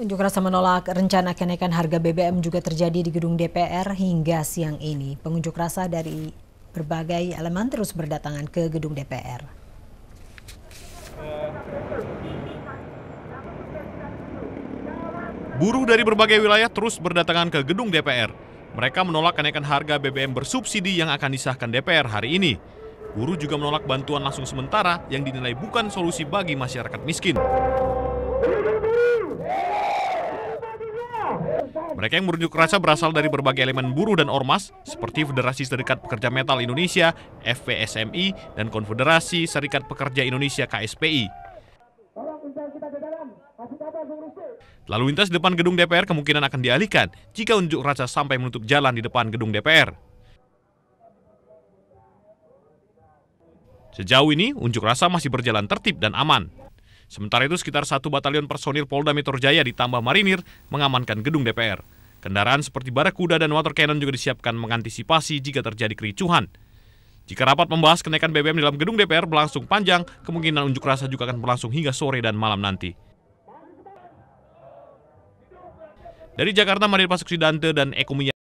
Unjuk rasa menolak rencana kenaikan harga BBM juga terjadi di gedung DPR hingga siang ini. Pengunjuk rasa dari berbagai elemen terus berdatangan ke gedung DPR. Buruh dari berbagai wilayah terus berdatangan ke gedung DPR. Mereka menolak kenaikan harga BBM bersubsidi yang akan disahkan DPR hari ini. Buruh juga menolak bantuan langsung sementara yang dinilai bukan solusi bagi masyarakat miskin. Mereka yang berunjuk rasa berasal dari berbagai elemen buruh dan ormas, seperti Federasi Serikat Pekerja Metal Indonesia, FPSMI, dan Konfederasi Serikat Pekerja Indonesia KSPI. Lalu lintas depan gedung DPR kemungkinan akan dialihkan jika unjuk rasa sampai menutup jalan di depan gedung DPR. Sejauh ini, unjuk rasa masih berjalan tertib dan aman. Sementara itu sekitar satu batalion personil Polda Metro Jaya ditambah marinir mengamankan gedung DPR. Kendaraan seperti kuda dan water cannon juga disiapkan mengantisipasi jika terjadi kericuhan. Jika rapat membahas kenaikan BBM dalam gedung DPR berlangsung panjang, kemungkinan unjuk rasa juga akan berlangsung hingga sore dan malam nanti. Dari Jakarta, Maria Pasuk Sidante dan Ekumia.